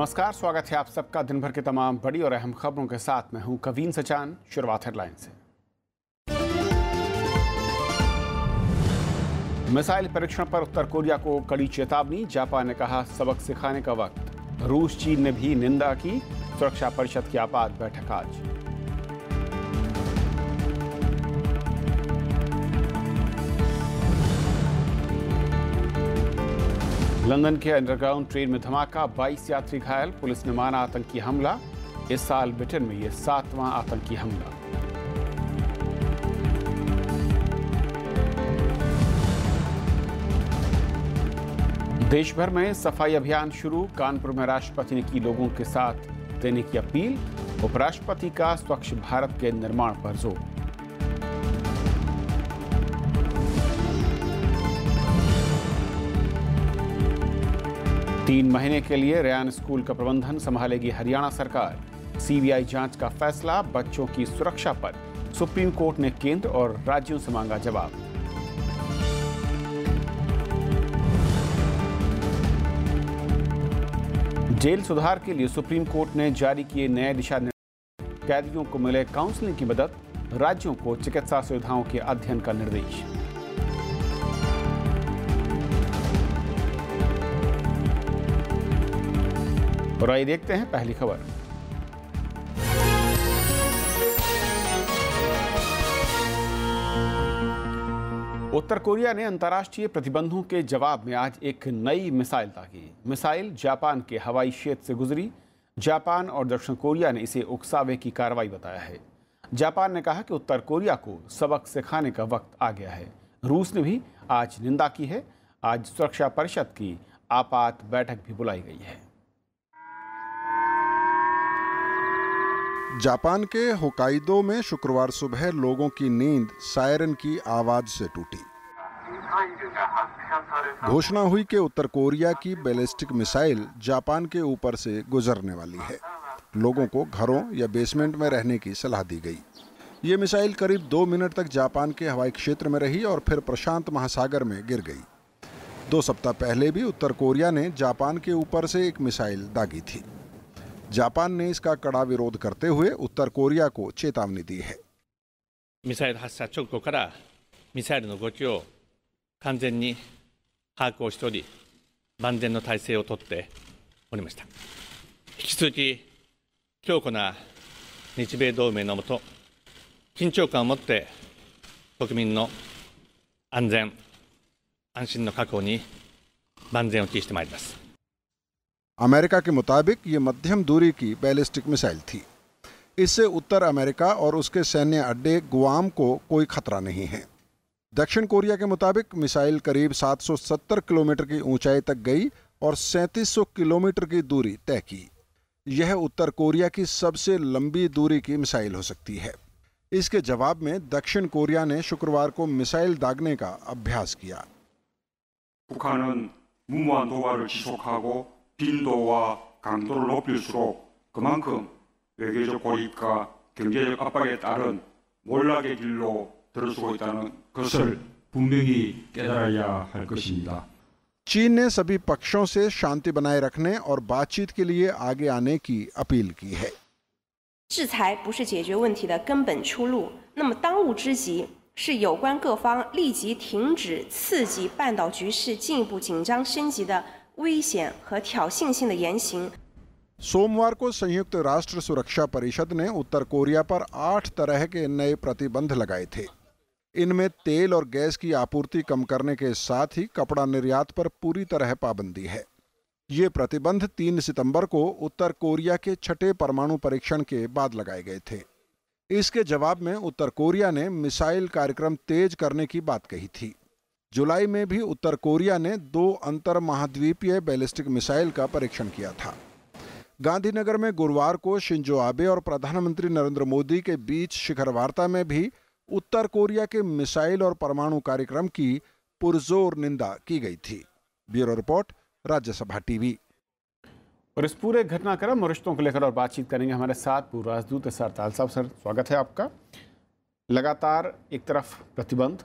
नमस्कार स्वागत है आप सबका दिन भर के तमाम बड़ी और अहम खबरों के साथ मैं हूं कवीन सचान शुरुआत हेडलाइन से मिसाइल परीक्षण पर उत्तर कोरिया को कड़ी चेतावनी जापान ने कहा सबक सिखाने का वक्त रूस चीन ने भी निंदा की सुरक्षा परिषद की आपात बैठक आज लंदन के अंडरग्राउंड ट्रेन में धमाका 22 यात्री घायल पुलिस ने माना आतंकी हमला इस साल ब्रिटेन में यह सातवां आतंकी हमला देश भर में सफाई अभियान शुरू कानपुर में राष्ट्रपति ने की लोगों के साथ देने की अपील उपराष्ट्रपति का स्वच्छ भारत के निर्माण पर जोर तीन महीने के लिए रैन स्कूल का प्रबंधन संभालेगी हरियाणा सरकार सीबीआई जांच का फैसला बच्चों की सुरक्षा पर सुप्रीम कोर्ट ने केंद्र और राज्यों से मांगा जवाब जेल सुधार के लिए सुप्रीम कोर्ट ने जारी किए नए दिशा निर्देश कैदियों को मिले काउंसलिंग की मदद राज्यों को चिकित्सा सुविधाओं के अध्ययन का निर्देश और आइए देखते हैं पहली खबर उत्तर कोरिया ने अंतर्राष्ट्रीय प्रतिबंधों के जवाब में आज एक नई मिसाइल दागी मिसाइल जापान के हवाई क्षेत्र से गुजरी जापान और दक्षिण कोरिया ने इसे उकसावे की कार्रवाई बताया है जापान ने कहा कि उत्तर कोरिया को सबक सिखाने का वक्त आ गया है रूस ने भी आज निंदा की है आज सुरक्षा परिषद की आपात बैठक भी बुलाई गई है जापान के होकाइदो में शुक्रवार सुबह लोगों की नींद सायरन की आवाज से टूटी घोषणा हुई कि उत्तर कोरिया की बैलिस्टिक मिसाइल जापान के ऊपर से गुजरने वाली है लोगों को घरों या बेसमेंट में रहने की सलाह दी गई ये मिसाइल करीब दो मिनट तक जापान के हवाई क्षेत्र में रही और फिर प्रशांत महासागर में गिर गई दो सप्ताह पहले भी उत्तर कोरिया ने जापान के ऊपर से एक मिसाइल दागी थी जापान ने इसका कड़ा विरोध करते हुए उत्तर कोरिया को चेतावनी दी है ミサイル発射直後からミサイルの動きを完全に把握をしており、万全の体制を取っておりました。引き続き強固な日米同盟のもと、緊張感を持って国民の安全、安心の確保に万全を期してまいります。अमेरिका के मुताबिक ये मध्यम दूरी की बैलिस्टिक मिसाइल थी इससे उत्तर अमेरिका और उसके सैन्य अड्डे गुआम को कोई खतरा नहीं है दक्षिण कोरिया के मुताबिक मिसाइल करीब 770 किलोमीटर की ऊंचाई तक गई और 3700 किलोमीटर की दूरी तय की यह उत्तर कोरिया की सबसे लंबी दूरी की मिसाइल हो सकती है इसके जवाब में दक्षिण कोरिया ने शुक्रवार को मिसाइल दागने का अभ्यास किया 북한은 무모한 도발을 지속하고 빈도와 강도를 높일수록 그만큼 외교적 고립과 경제적 압박에 따른 몰락의 길로 들어서고 있다는 것을 분명히 깨달아야 할 것입니다. चीन ने सभी पक्षों से शांति बनाए रखने और बातचीत के लिए आगे आने की अपील की है 制裁不是解决问题的根本出路。那么当务之急是有关各方立即停止刺激半岛局势进一步紧张升级的危险和挑衅性的言行。सोमवार को संयुक्त राष्ट्र सुरक्षा परिषद ने उत्तर कोरिया पर आठ तरह के नए प्रतिबंध लगाए थे इनमें तेल और गैस की आपूर्ति कम करने के साथ ही कपड़ा निर्यात पर पूरी तरह पाबंदी है ये प्रतिबंध 3 सितंबर को उत्तर कोरिया के छठे परमाणु परीक्षण के बाद लगाए गए थे इसके जवाब में उत्तर कोरिया ने मिसाइल कार्यक्रम तेज करने की बात कही थी जुलाई में भी उत्तर कोरिया ने दो अंतर महाद्वीपीय बैलिस्टिक मिसाइल का परीक्षण किया था गांधीनगर में गुरुवार को शिंजो आबे और प्रधानमंत्री नरेंद्र मोदी के बीच शिखर वार्ता में भी उत्तर कोरिया के मिसाइल और परमाणु कार्यक्रम की पुरजोर निंदा की गई थी ब्यूरो रिपोर्ट राज्यसभा टीवी और इस पूरे घटनाक्रम और रिश्तों को लेकर और बातचीत करेंगे हमारे साथ पूर्व राजदूत सरताल साहब सर स्वागत है आपका लगातार एक तरफ प्रतिबंध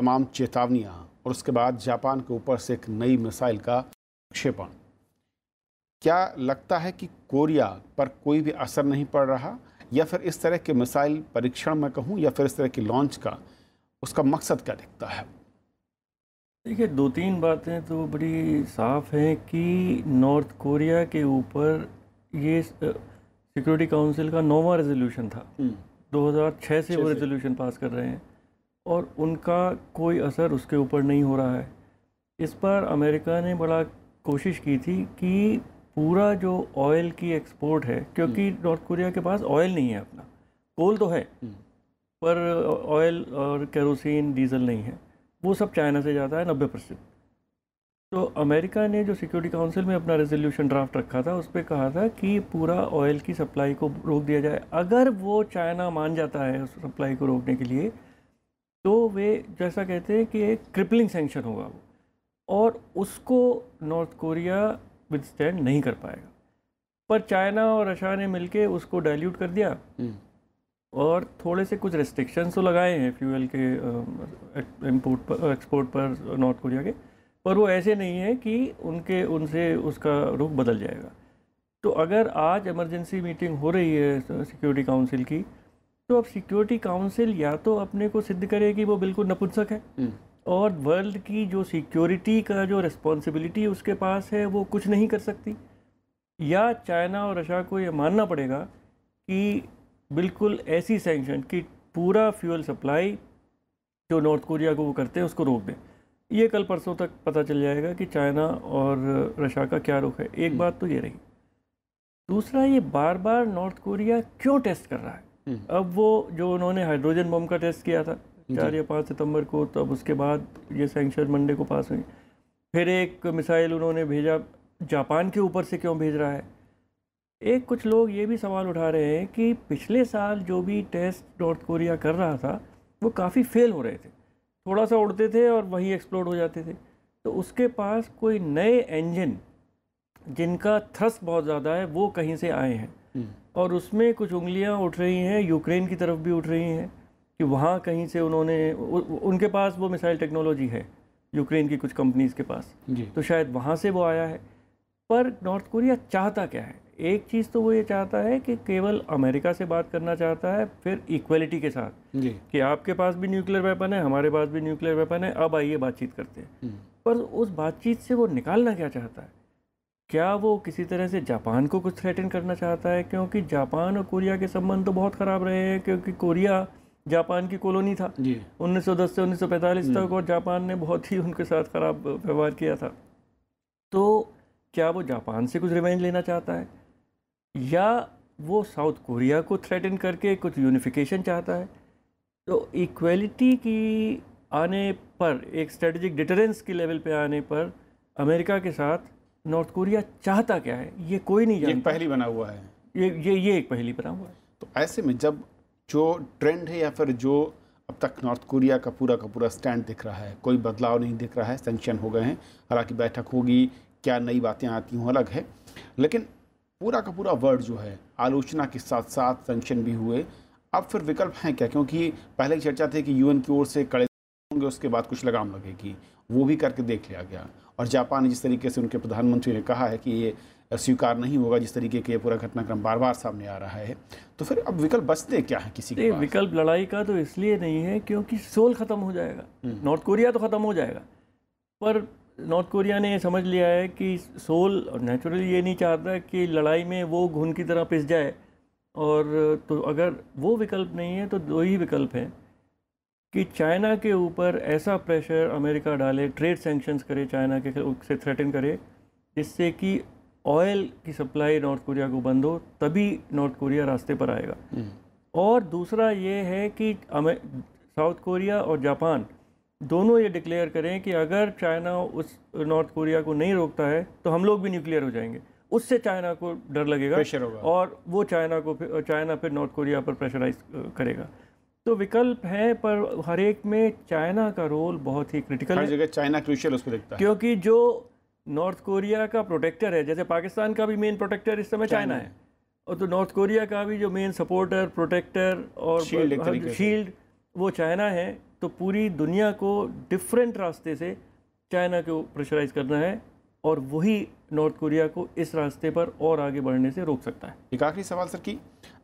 तमाम चेतावनियां और उसके बाद जापान के ऊपर से एक नई मिसाइल का क्षेपण क्या लगता है कि कोरिया पर कोई भी असर नहीं पड़ रहा या फिर इस तरह के मिसाइल परीक्षण में कहूँ या फिर इस तरह की लॉन्च का उसका मकसद क्या दिखता है देखिए दो तीन बातें तो बड़ी साफ हैं कि नॉर्थ कोरिया के ऊपर ये सिक्योरिटी काउंसिल का नौवा रेजोल्यूशन था 2006 हम्म। से वो रेजोल्यूशन पास कर रहे हैं और उनका कोई असर उसके ऊपर नहीं हो रहा है इस पर अमेरिका ने बड़ा कोशिश की थी कि पूरा जो ऑयल की एक्सपोर्ट है क्योंकि हम्म। नॉर्थ कोरिया के पास ऑयल नहीं है अपना कोल तो है हम्म। पर ऑयल और केरोसिन डीजल नहीं है वो सब चाइना से जाता है नब्बे परसेंट तो अमेरिका ने जो सिक्योरिटी काउंसिल में अपना रेजोल्यूशन ड्राफ्ट रखा था उस पर कहा था कि पूरा ऑयल की सप्लाई को रोक दिया जाए अगर वो चाइना मान जाता है उस सप्लाई को रोकने के लिए तो वे जैसा कहते हैं कि एक क्रिपलिंग सेंक्शन होगा वो और उसको नॉर्थ कोरिया विद स्टैंड नहीं कर पाएगा पर चाइना और रशिया ने मिलके उसको डाइल्यूट कर दिया हम्म। और थोड़े से कुछ रेस्ट्रिक्शंस तो लगाए हैं फ्यूल के इम्पोर्ट पर एक्सपोर्ट पर नॉर्थ कोरिया के पर वो ऐसे नहीं है कि उनके उनसे उसका रुख बदल जाएगा तो अगर आज इमरजेंसी मीटिंग हो रही है सिक्योरिटी काउंसिल की तो अब सिक्योरिटी काउंसिल या तो अपने को सिद्ध करे कि वो बिल्कुल नपुंसक है हम्म। और वर्ल्ड की जो सिक्योरिटी का जो रिस्पॉन्सिबिलिटी उसके पास है वो कुछ नहीं कर सकती या चाइना और रशिया को ये मानना पड़ेगा कि बिल्कुल ऐसी सेंक्शन कि पूरा फ्यूल सप्लाई जो नॉर्थ कोरिया को वो करते हैं उसको रोक दें ये कल परसों तक पता चल जाएगा कि चाइना और रशिया का क्या रुख है एक हम्म। बात तो ये रही दूसरा ये बार बार नॉर्थ कोरिया क्यों टेस्ट कर रहा है हम्म। अब वो जो उन्होंने हाइड्रोजन बम का टेस्ट किया था चार या पाँच सितंबर को तब उसके बाद ये सेंक्शन मंडे को पास हुई फिर एक मिसाइल उन्होंने भेजा जापान के ऊपर से क्यों भेज रहा है एक कुछ लोग ये भी सवाल उठा रहे हैं कि पिछले साल जो भी टेस्ट नॉर्थ कोरिया कर रहा था वो काफ़ी फेल हो रहे थे थोड़ा सा उड़ते थे और वहीं एक्सप्लोड हो जाते थे तो उसके पास कोई नए इंजन जिनका थ्रस्ट बहुत ज़्यादा है वो कहीं से आए हैं हम्म। और उसमें कुछ उंगलियां उठ रही हैं यूक्रेन की तरफ भी उठ रही हैं कि वहाँ कहीं से उन्होंने उ, उनके पास वो मिसाइल टेक्नोलॉजी है यूक्रेन की कुछ कंपनीज़ के पास तो शायद वहाँ से वो आया है पर नॉर्थ कोरिया चाहता क्या है एक चीज़ तो वो ये चाहता है कि केवल अमेरिका से बात करना चाहता है फिर इक्वलिटी के साथ जी। कि आपके पास भी न्यूक्लियर वेपन है हमारे पास भी न्यूक्लियर वेपन है अब आइए बातचीत करते हैं हम्म। पर उस बातचीत से वो निकालना क्या चाहता है क्या वो किसी तरह से जापान को कुछ थ्रेटन करना चाहता है क्योंकि जापान और कोरिया के संबंध तो बहुत ख़राब रहे हैं क्योंकि कोरिया जापान की कॉलोनी था जी 1910 से 1945 हम्म। तक और जापान ने बहुत ही उनके साथ ख़राब व्यवहार किया था तो क्या वो जापान से कुछ रिवेंज लेना चाहता है या वो साउथ कोरिया को थ्रेटन करके कुछ यूनिफिकेशन चाहता है तो इक्वलिटी की आने पर एक स्ट्रेटजिक डिटरेंस के लेवल पे आने पर अमेरिका के साथ नॉर्थ कोरिया चाहता क्या है ये कोई नहीं जानता पहली बना हुआ है ये ये ये एक पहली बना हुआ है तो ऐसे में जब जो ट्रेंड है या फिर जो अब तक नॉर्थ कोरिया का पूरा का पूरा स्टैंड दिख रहा है कोई बदलाव नहीं दिख रहा है सेंक्शन हो गए हैं हालांकि बैठक होगी क्या नई बातें आती हूँ अलग है लेकिन पूरा का पूरा वर्ड जो है आलोचना के साथ साथ सेंक्शन भी हुए अब फिर विकल्प हैं क्या क्योंकि पहले ही चर्चा थी कि यूएन की ओर से कड़े होंगे उसके बाद कुछ लगाम लगेगी वो भी करके देख लिया गया और जापान जिस तरीके से उनके प्रधानमंत्री ने कहा है कि ये स्वीकार नहीं होगा जिस तरीके के पूरा घटनाक्रम बार बार सामने आ रहा है तो फिर अब विकल्प बचते क्या है किसी के विकल्प लड़ाई का तो इसलिए नहीं है क्योंकि सोल ख़त्म हो जाएगा हम्म। नॉर्थ कोरिया तो ख़त्म हो जाएगा पर नॉर्थ कोरिया ने समझ लिया है कि सोल नेचुरली ये नहीं चाहता कि लड़ाई में वो घुन की तरह पिस जाए और तो अगर वो विकल्प नहीं है तो दो ही विकल्प हैं कि चाइना के ऊपर ऐसा प्रेशर अमेरिका डाले ट्रेड सेंक्शंस करे चाइना के से थ्रेटन करे जिससे कि ऑयल की सप्लाई नॉर्थ कोरिया को बंद हो तभी नॉर्थ कोरिया रास्ते पर आएगा हम्म। और दूसरा ये है कि साउथ कोरिया और जापान दोनों ये डिक्लेयर करें कि अगर चाइना उस नॉर्थ कोरिया को नहीं रोकता है तो हम लोग भी न्यूक्लियर हो जाएंगे उससे चाइना को डर लगेगा प्रेशर होगा और वो चाइना को चाइना फिर नॉर्थ कोरिया पर प्रेशराइज करेगा तो विकल्प है पर हर एक में चाइना का रोल बहुत ही क्रिटिकल हर जगह चाइना क्रूशियल उसको देखता है क्योंकि जो नॉर्थ कोरिया का प्रोटेक्टर है जैसे पाकिस्तान का भी मेन प्रोटेक्टर इस समय चाइना है और तो नॉर्थ कोरिया का भी जो मेन सपोर्टर प्रोटेक्टर और शील्ड वो चाइना है तो पूरी दुनिया को डिफरेंट रास्ते से चाइना को प्रेशराइज करना है और वही नॉर्थ कोरिया को इस रास्ते पर और आगे बढ़ने से रोक सकता है एक आखिरी सवाल सर कि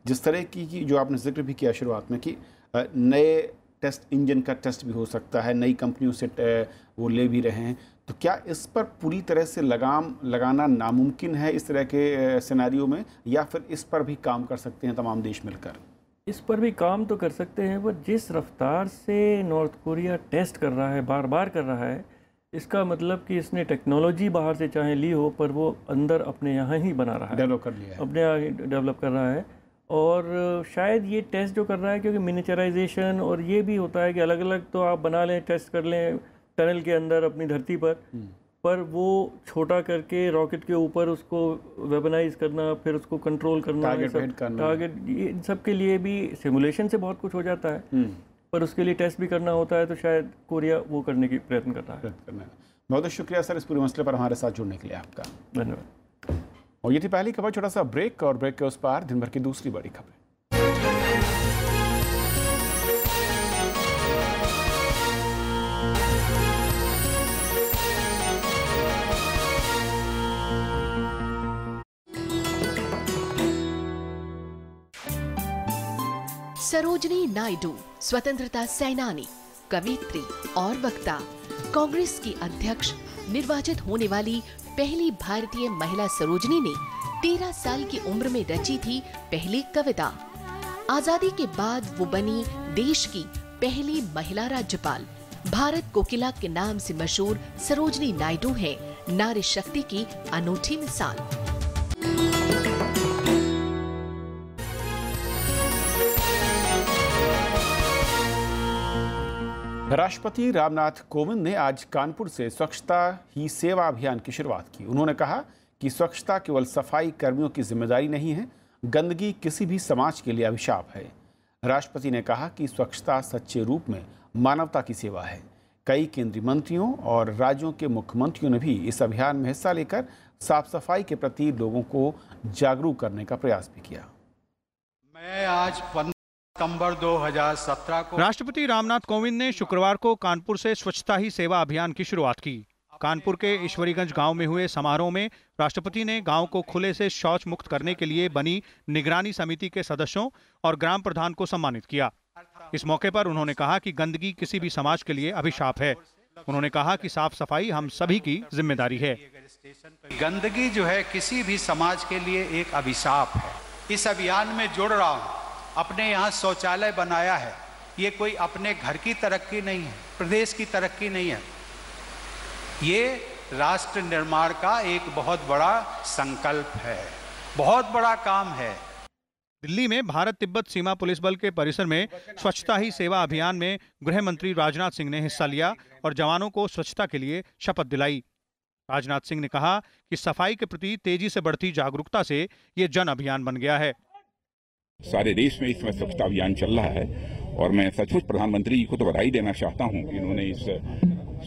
जिस तरह की जो आपने जिक्र भी किया शुरुआत में कि नए टेस्ट इंजन का टेस्ट भी हो सकता है नई कंपनियों से वो ले भी रहे हैं तो क्या इस पर पूरी तरह से लगाम लगाना नामुमकिन है इस तरह के सिनारी में या फिर इस पर भी काम कर सकते हैं तमाम देश मिलकर इस पर भी काम तो कर सकते हैं वह जिस रफ्तार से नॉर्थ कोरिया टेस्ट कर रहा है बार बार कर रहा है इसका मतलब कि इसने टेक्नोलॉजी बाहर से चाहे ली हो पर वो अंदर अपने यहाँ ही बना रहा है डेवलप कर लिया है अपने यहाँ डेवलप कर रहा है और शायद ये टेस्ट जो कर रहा है क्योंकि मिनिचराइजेशन और ये भी होता है कि अलग अलग तो आप बना लें टेस्ट कर लें टनल के अंदर अपनी धरती पर हम्म। पर वो छोटा करके रॉकेट के ऊपर उसको वेबनाइज करना फिर उसको कंट्रोल करना टारगेट इन सब के लिए भी सिमुलेशन से बहुत कुछ हो जाता है हम्म। पर उसके लिए टेस्ट भी करना होता है तो शायद कोरिया वो करने की प्रयत्न करता है बहुत बहुत शुक्रिया सर इस पूरे मसले पर हमारे साथ जुड़ने के लिए आपका धन्यवाद और ये थी पहली खबर छोटा सा ब्रेक और ब्रेक के उस पार दिन भर की दूसरी बड़ी खबर सरोजनी नायडू स्वतंत्रता सेनानी कवित्री और वक्ता कांग्रेस की अध्यक्ष निर्वाचित होने वाली पहली भारतीय महिला सरोजनी ने तेरह साल की उम्र में रची थी पहली कविता आजादी के बाद वो बनी देश की पहली महिला राज्यपाल भारत कोकिला के नाम से मशहूर सरोजनी नायडू है नारी शक्ति की अनूठी मिसाल राष्ट्रपति रामनाथ कोविंद ने आज कानपुर से स्वच्छता ही सेवा अभियान की शुरुआत की उन्होंने कहा कि स्वच्छता केवल सफाई कर्मियों की जिम्मेदारी नहीं है गंदगी किसी भी समाज के लिए अभिशाप है राष्ट्रपति ने कहा कि स्वच्छता सच्चे रूप में मानवता की सेवा है कई केंद्रीय मंत्रियों और राज्यों के मुख्यमंत्रियों ने भी इस अभियान में हिस्सा लेकर साफ सफाई के प्रति लोगों को जागरूक करने का प्रयास भी किया मैं आज सितंबर 2017 को राष्ट्रपति रामनाथ कोविंद ने शुक्रवार को कानपुर से स्वच्छता ही सेवा अभियान की शुरुआत की कानपुर के ईश्वरीगंज गांव में हुए समारोह में राष्ट्रपति ने गांव को खुले से शौच मुक्त करने के लिए बनी निगरानी समिति के सदस्यों और ग्राम प्रधान को सम्मानित किया इस मौके पर उन्होंने कहा कि गंदगी किसी भी समाज के लिए अभिशाप है उन्होंने कहा कि साफ सफाई हम सभी की जिम्मेदारी है गंदगी जो है किसी भी समाज के लिए एक अभिशाप है इस अभियान में जुड़ रहा हूँ अपने यहाँ शौचालय बनाया है ये कोई अपने घर की तरक्की नहीं है प्रदेश की तरक्की नहीं है ये राष्ट्र निर्माण का एक बहुत बड़ा संकल्प है बहुत बड़ा काम है दिल्ली में भारत तिब्बत सीमा पुलिस बल के परिसर में स्वच्छता ही सेवा अभियान में गृह मंत्री राजनाथ सिंह ने हिस्सा लिया और जवानों को स्वच्छता के लिए शपथ दिलाई राजनाथ सिंह ने कहा कि सफाई के प्रति तेजी से बढ़ती जागरूकता से ये जन अभियान बन गया है सारे देश में इस समय स्वच्छता अभियान चल रहा है और मैं सचमुच प्रधानमंत्री जी को तो बधाई देना चाहता हूं कि इन्होंने इस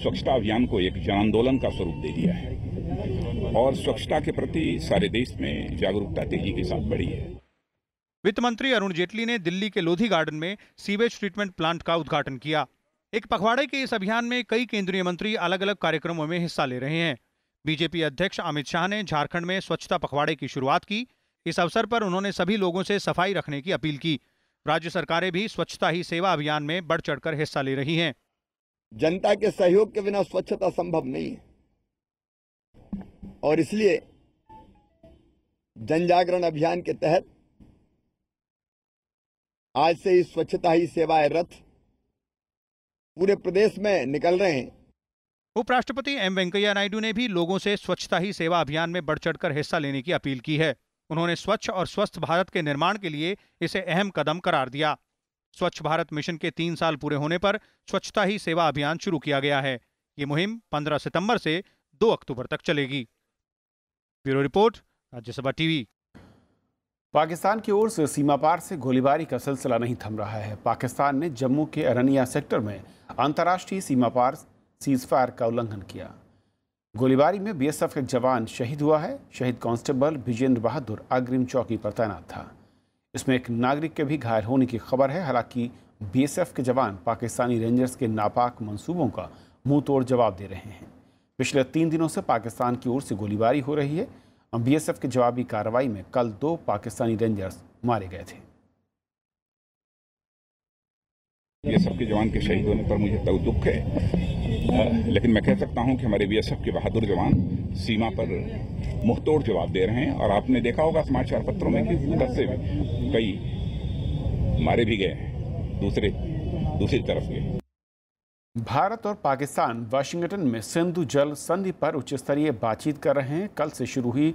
स्वच्छता अभियान को एक जन आंदोलन का स्वरूप दे दिया है और स्वच्छता के प्रति सारे देश में जागरूकता तेजी के साथ बढ़ी है वित्त मंत्री अरुण जेटली ने दिल्ली के लोधी गार्डन में सीवेज ट्रीटमेंट प्लांट का उद्घाटन किया एक पखवाड़े के इस अभियान में कई केंद्रीय मंत्री अलग अलग कार्यक्रमों में हिस्सा ले रहे हैं बीजेपी अध्यक्ष अमित शाह ने झारखंड में स्वच्छता पखवाड़े की शुरुआत की इस अवसर पर उन्होंने सभी लोगों से सफाई रखने की अपील की राज्य सरकारें भी स्वच्छता ही सेवा अभियान में बढ़ चढ़कर हिस्सा ले रही हैं जनता के सहयोग के बिना स्वच्छता संभव नहीं है और इसलिए जन जागरण अभियान के तहत आज से ही स्वच्छता ही सेवाएं रथ पूरे प्रदेश में निकल रहे हैं उपराष्ट्रपति एम वेंकैया नायडू ने भी लोगों से स्वच्छता ही सेवा अभियान में बढ़ चढ़कर हिस्सा लेने की अपील की है उन्होंने स्वच्छ और स्वस्थ भारत के निर्माण के लिए इसे अहम कदम करार दिया स्वच्छ भारत मिशन के तीन साल पूरे होने पर स्वच्छता ही सेवा अभियान शुरू किया गया है ये मुहिम 15 सितंबर से 2 अक्टूबर तक चलेगी bureau report Rajya Sabha TV Pakistan की ओर से सीमा पार से गोलीबारी का सिलसिला नहीं थम रहा है पाकिस्तान ने जम्मू के अरनिया सेक्टर में अंतर्राष्ट्रीय सीमा पार सीजफायर का उल्लंघन किया गोलीबारी में बीएसएफ का जवान शहीद हुआ है शहीद कांस्टेबल विजेंद्र बहादुर अग्रिम चौकी पर तैनात था इसमें एक नागरिक के भी घायल होने की खबर है हालांकि बीएसएफ के जवान पाकिस्तानी रेंजर्स के नापाक मंसूबों का मुंह तोड़ जवाब दे रहे हैं पिछले तीन दिनों से पाकिस्तान की ओर से गोलीबारी हो रही है बी के जवाबी कार्रवाई में कल दो पाकिस्तानी रेंजर्स मारे गए थे ये सबके जवान के शहीद होने पर मुझे तो दुख है लेकिन मैं कह सकता हूं कि हमारे बीएसएफ के बहादुर जवान सीमा पर मुखतोड़ जवाब दे रहे हैं और आपने देखा होगा समाचार पत्रों में कि दस से कई मारे भी गए दूसरे दूसरी तरफ गए भारत और पाकिस्तान वाशिंगटन में सिंधु जल संधि पर उच्च स्तरीय बातचीत कर रहे हैं कल से शुरू हुई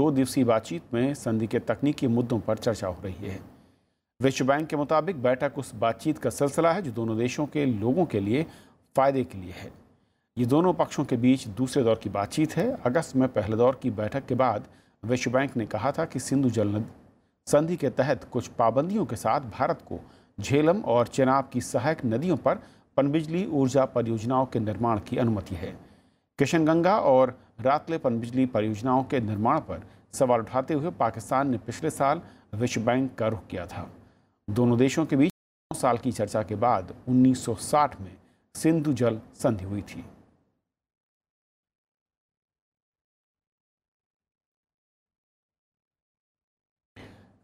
दो दिवसीय बातचीत में संधि के तकनीकी मुद्दों पर चर्चा हो रही है विश्व बैंक के मुताबिक बैठक उस बातचीत का सिलसिला है जो दोनों देशों के लोगों के लिए फ़ायदे के लिए है ये दोनों पक्षों के बीच दूसरे दौर की बातचीत है अगस्त में पहले दौर की बैठक के बाद विश्व बैंक ने कहा था कि सिंधु जल संधि के तहत कुछ पाबंदियों के साथ भारत को झेलम और चेनाब की सहायक नदियों पर पनबिजली ऊर्जा परियोजनाओं के निर्माण की अनुमति है किशनगंगा और रातले पनबिजली परियोजनाओं के निर्माण पर सवाल उठाते हुए पाकिस्तान ने पिछले साल विश्व बैंक का रुख किया था दोनों देशों के बीच नौ साल की चर्चा के बाद 1960 में सिंधु जल संधि हुई थी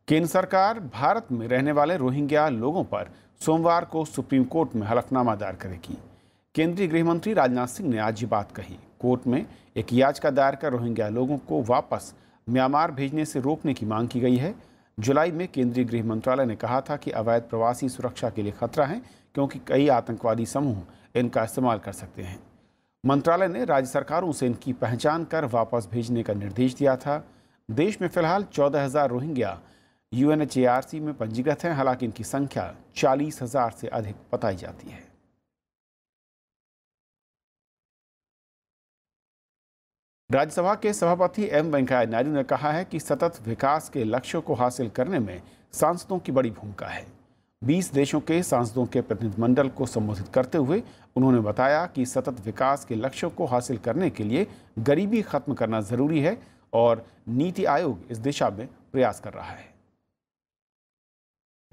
केंद्र सरकार भारत में रहने वाले रोहिंग्या लोगों पर सोमवार को सुप्रीम कोर्ट में हलफनामा दायर करेगी केंद्रीय गृह मंत्री राजनाथ सिंह ने आज ये बात कही कोर्ट में एक याचिका दायर कर रोहिंग्या लोगों को वापस म्यांमार भेजने से रोकने की मांग की गई है जुलाई में केंद्रीय गृह मंत्रालय ने कहा था कि अवैध प्रवासी सुरक्षा के लिए खतरा है क्योंकि कई आतंकवादी समूह इनका इस्तेमाल कर सकते हैं मंत्रालय ने राज्य सरकारों से इनकी पहचान कर वापस भेजने का निर्देश दिया था देश में फिलहाल चौदह हज़ार रोहिंग्या यूएनएचएआरसी में पंजीकृत हैं हालांकि इनकी संख्या चालीस हज़ार से अधिक बताई जाती है राज्यसभा के सभापति एम वेंकैया नायडू ने कहा है कि सतत विकास के लक्ष्यों को हासिल करने में सांसदों की बड़ी भूमिका है 20 देशों के सांसदों के प्रतिनिधिमंडल को संबोधित करते हुए उन्होंने बताया कि सतत विकास के लक्ष्यों को हासिल करने के लिए गरीबी खत्म करना जरूरी है और नीति आयोग इस दिशा में प्रयास कर रहा है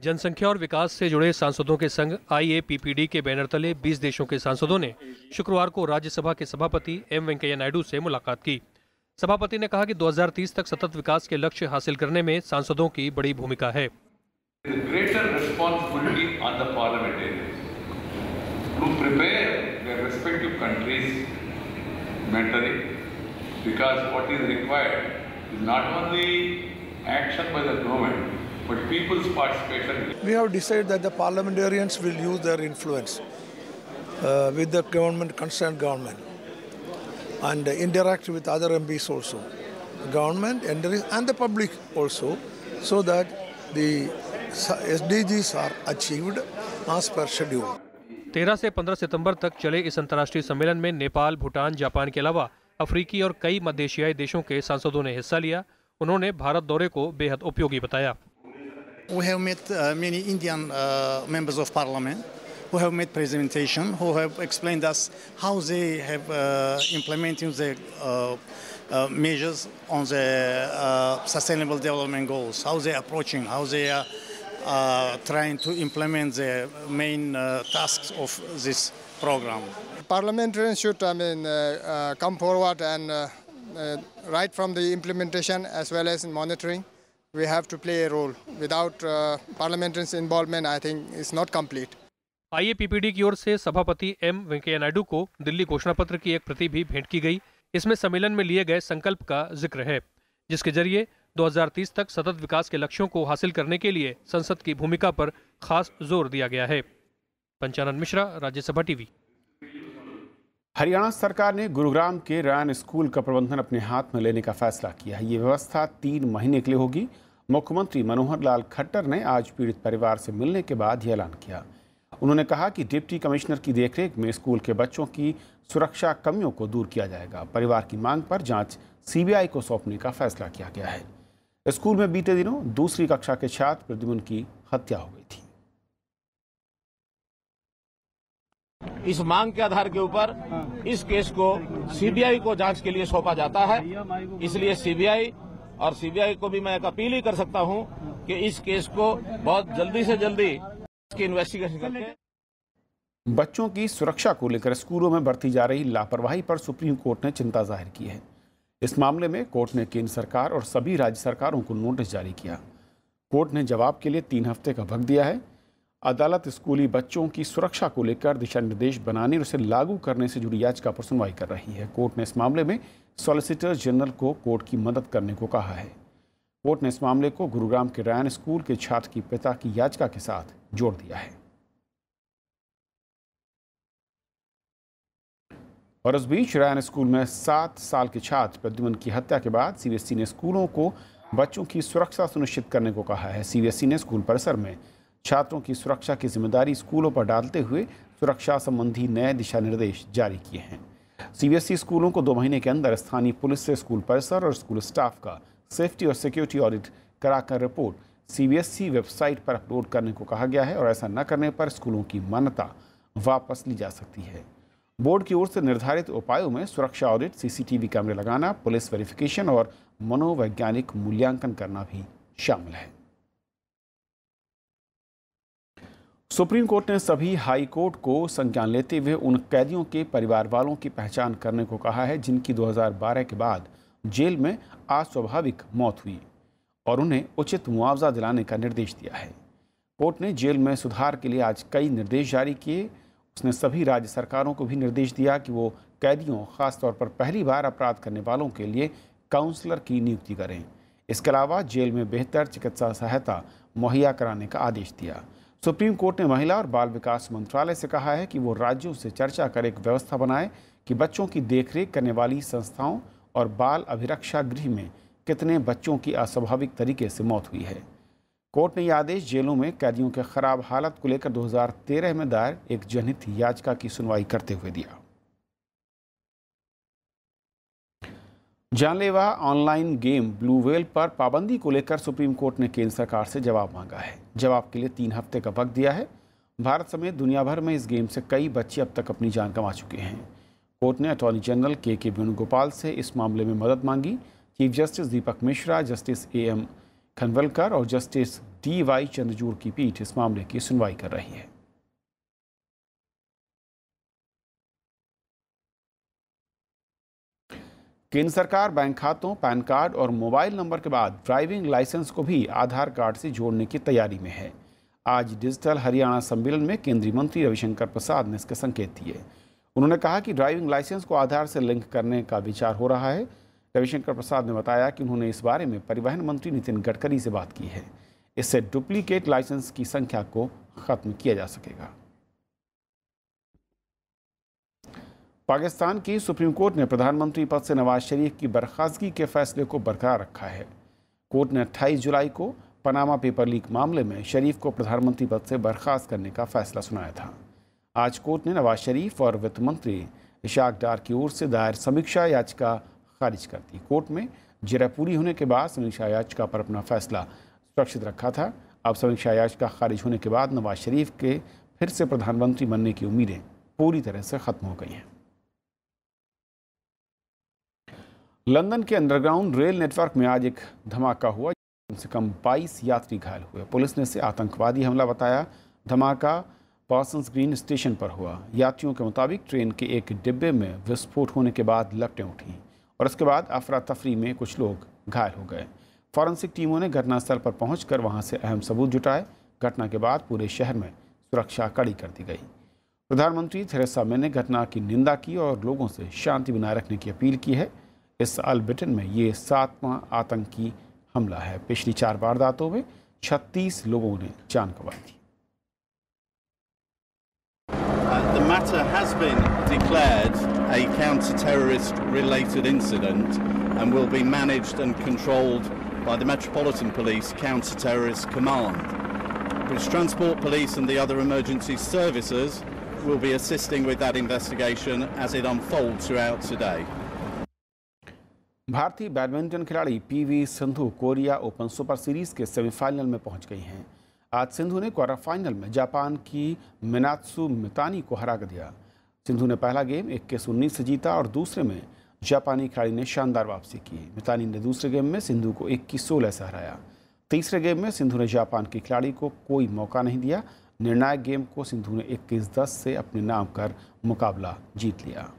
जनसंख्या और विकास से जुड़े सांसदों के संग आईएपीपीडी के बैनर तले 20 देशों के सांसदों ने शुक्रवार को राज्यसभा के सभापति एम वेंकैया नायडू से मुलाकात की सभापति ने कहा कि 2030 तक सतत विकास के लक्ष्य हासिल करने में सांसदों की बड़ी भूमिका है action by the government but people's participation. We have decided that the parliamentarians will use their influence uh, with the government, concerned government, and uh, interact with other MPs also, government and the public also, so that the SDGs are achieved as per schedule. तेरह से पंद्रह सितंबर तक चले इस अंतर्राष्ट्रीय सम्मेलन में Nepal Bhutan Japan के अलावा अफ्रीकी और कई मध्य एशियाई देशों के सांसदों ने हिस्सा लिया उन्होंने भारत दौरे को बेहद उपयोगी बताया we have met uh, many Indian uh, members of parliament who have made presentation, who have explained us how they have uh, implemented the uh, uh, measures on the uh, sustainable development goals, how they are approaching, how they are trying to implement the main tasks of this program. Parliamentarians should, I mean, come forward and right from the implementation as well as monitoring. we have to play a role. Without uh, parliamentarians' involvement, I think it's not complete. PPD की ओर से सभापति M Venkaiah Naidu को दिल्ली घोषणा पत्र की एक प्रति भी भेंट की गई इसमें सम्मेलन में लिए गए संकल्प का जिक्र है जिसके जरिए 2030 तक सतत विकास के लक्ष्यों को हासिल करने के लिए संसद की भूमिका पर खास जोर दिया गया है पंचानंद मिश्रा राज्यसभा टीवी हरियाणा सरकार ने गुरुग्राम के रैन स्कूल का प्रबंधन अपने हाथ में लेने का फैसला किया है ये व्यवस्था तीन महीने के लिए होगी मुख्यमंत्री मनोहर लाल खट्टर ने आज पीड़ित परिवार से मिलने के बाद यह ऐलान किया उन्होंने कहा कि डिप्टी कमिश्नर की देखरेख में स्कूल के बच्चों की सुरक्षा कमियों को दूर किया जाएगा परिवार की मांग पर जांच सीबीआई को सौंपने का फैसला किया गया है स्कूल में बीते दिनों दूसरी कक्षा के छात्र प्रद्युमन की हत्या हो गई थी इस मांग के आधार के ऊपर हाँ। इस केस को सीबीआई को जांच के लिए सौंपा जाता है इसलिए सीबीआई और सीबीआई को भी मैं एक अपील ही कर सकता हूं कि इस केस को बहुत जल्दी से जल्दी इसकी इन्वेस्टिगेशन करके बच्चों की सुरक्षा को लेकर स्कूलों में बरती जा रही लापरवाही पर सुप्रीम कोर्ट ने चिंता जाहिर की है इस मामले में कोर्ट ने केंद्र सरकार और सभी राज्य सरकारों को नोटिस जारी किया कोर्ट ने जवाब के लिए तीन हफ्ते का वक्त दिया है अदालत स्कूली बच्चों की सुरक्षा को लेकर दिशा निर्देश बनाने और उसे लागू करने से जुड़ी याचिका पर सुनवाई कर रही है कोर्ट ने इस मामले में सॉलिसिटर जनरल को कोर्ट की मदद करने को कहा है कोर्ट ने इस मामले को गुरुग्राम के रैन स्कूल के छात्र की पिता की याचिका के साथ जोड़ दिया है और इस बीच रैन स्कूल में सात साल के छात्र प्रद्युमन की हत्या के बाद सीबीएसई ने स्कूलों को बच्चों की सुरक्षा सुनिश्चित करने को कहा है सीबीएसई ने स्कूल परिसर में छात्रों की सुरक्षा की जिम्मेदारी स्कूलों पर डालते हुए सुरक्षा संबंधी नए दिशा निर्देश जारी किए हैं सीबीएसई स्कूलों को दो महीने के अंदर स्थानीय पुलिस से स्कूल परिसर और स्कूल स्टाफ का सेफ्टी और सिक्योरिटी ऑडिट कराकर रिपोर्ट सीबीएसई वेबसाइट पर अपलोड करने को कहा गया है और ऐसा न करने पर स्कूलों की मान्यता वापस ली जा सकती है बोर्ड की ओर से निर्धारित उपायों में सुरक्षा ऑडिट सीसीटीवी कैमरे लगाना पुलिस वेरिफिकेशन और मनोवैज्ञानिक मूल्यांकन करना भी शामिल है सुप्रीम कोर्ट ने सभी हाई कोर्ट को संज्ञान लेते हुए उन कैदियों के परिवार वालों की पहचान करने को कहा है जिनकी 2012 के बाद जेल में अस्वाभाविक मौत हुई और उन्हें उचित मुआवजा दिलाने का निर्देश दिया है कोर्ट ने जेल में सुधार के लिए आज कई निर्देश जारी किए उसने सभी राज्य सरकारों को भी निर्देश दिया कि वो कैदियों खासतौर पर पहली बार अपराध करने वालों के लिए काउंसलर की नियुक्ति करें इसके अलावा जेल में बेहतर चिकित्सा सहायता मुहैया कराने का आदेश दिया सुप्रीम कोर्ट ने महिला और बाल विकास मंत्रालय से कहा है कि वो राज्यों से चर्चा कर एक व्यवस्था बनाए कि बच्चों की देखरेख करने वाली संस्थाओं और बाल अभिरक्षा गृह में कितने बच्चों की अस्वाभाविक तरीके से मौत हुई है कोर्ट ने यह आदेश जेलों में कैदियों के खराब हालत को लेकर 2013 में दायर एक जनहित याचिका की सुनवाई करते हुए दिया जानलेवा ऑनलाइन गेम ब्लू वेल पर पाबंदी को लेकर सुप्रीम कोर्ट ने केंद्र सरकार से जवाब मांगा है जवाब के लिए तीन हफ्ते का वक्त दिया है भारत समेत दुनिया भर में इस गेम से कई बच्चे अब तक अपनी जान गंवा चुके हैं कोर्ट ने अटॉर्नी जनरल के के वेणुगोपाल से इस मामले में मदद मांगी chief justice Deepak Mishra justice A M Khanwilkar और जस्टिस डी वाई चंद्रचूड़ की पीठ इस मामले की सुनवाई कर रही है केंद्र सरकार बैंक खातों पैन कार्ड और मोबाइल नंबर के बाद ड्राइविंग लाइसेंस को भी आधार कार्ड से जोड़ने की तैयारी में है आज डिजिटल हरियाणा सम्मेलन में केंद्रीय मंत्री रविशंकर प्रसाद ने इसके संकेत दिए उन्होंने कहा कि ड्राइविंग लाइसेंस को आधार से लिंक करने का विचार हो रहा है रविशंकर प्रसाद ने बताया कि उन्होंने इस बारे में परिवहन मंत्री नितिन गडकरी से बात की है इससे डुप्लीकेट लाइसेंस की संख्या को खत्म किया जा सकेगा पाकिस्तान की सुप्रीम कोर्ट ने प्रधानमंत्री पद से नवाज शरीफ की बर्खास्तगी के फैसले को बरकरार रखा है कोर्ट ने 28 जुलाई को पनामा पेपर लीक मामले में शरीफ को प्रधानमंत्री पद से बर्खास्त करने का फैसला सुनाया था आज कोर्ट ने नवाज शरीफ और वित्त मंत्री इशाक डार की ओर से दायर समीक्षा याचिका खारिज कर दी कोर्ट में जरा पूरी होने के बाद समीक्षा याचिका पर अपना फैसला सुरक्षित रखा था अब समीक्षा याचिका खारिज होने के बाद नवाज शरीफ के फिर से प्रधानमंत्री बनने की उम्मीदें पूरी तरह से ख़त्म हो गई हैं लंदन के अंडरग्राउंड रेल नेटवर्क में आज एक धमाका हुआ कम से कम 22 यात्री घायल हुए पुलिस ने इसे आतंकवादी हमला बताया धमाका पार्सन्स ग्रीन स्टेशन पर हुआ यात्रियों के मुताबिक ट्रेन के एक डिब्बे में विस्फोट होने के बाद लपटें उठी और इसके बाद अफरा तफरी में कुछ लोग घायल हो गए फॉरेंसिक टीमों ने घटनास्थल पर पहुँच कर वहाँ से अहम सबूत जुटाए घटना के बाद पूरे शहर में सुरक्षा कड़ी कर दी गई प्रधानमंत्री थेरेसा मे ने घटना की निंदा की और लोगों से शांति बनाए रखने की अपील की है इसराइल ब्रिटेन में ये सातवां आतंकी हमला है पिछली चार वारदातों में छत्तीस लोगों ने जान गंवाई थी uh, The matter has been declared a counter-terrorist related incident and will be managed and controlled by the Metropolitan Police Counter-Terrorist Command. British Transport Police and the other emergency services will be assisting with that investigation as it unfolds throughout today. भारतीय badminton खिलाड़ी PV Sindhu Korea Open Super Series के semifinal में पहुंच गई हैं आज सिंधु ने quarter final में जापान की मिनात्सु मितानी को हरा दिया सिंधु ने पहला गेम इक्कीस उन्नीस से जीता और दूसरे में जापानी खिलाड़ी ने शानदार वापसी की मितानी ने दूसरे गेम में सिंधु को इक्कीस सोलह से हराया तीसरे गेम में सिंधु ने जापान के खिलाड़ी को कोई मौका नहीं दिया निर्णायक गेम को सिंधु ने इक्कीस दस से अपने नाम कर मुकाबला जीत लिया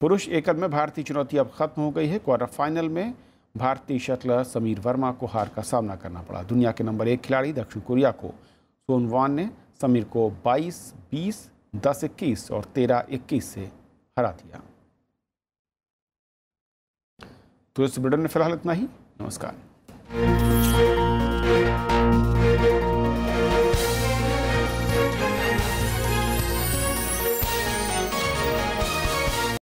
पुरुष एकल में भारतीय चुनौती अब खत्म हो गई है क्वार्टर फाइनल में भारतीय शटलर समीर वर्मा को हार का सामना करना पड़ा दुनिया के नंबर एक खिलाड़ी दक्षिण कोरिया को सोनवान ने समीर को 22, 20, 10, 21 और 13, 21 से हरा दिया तो इस वीडियो में फिलहाल इतना ही नमस्कार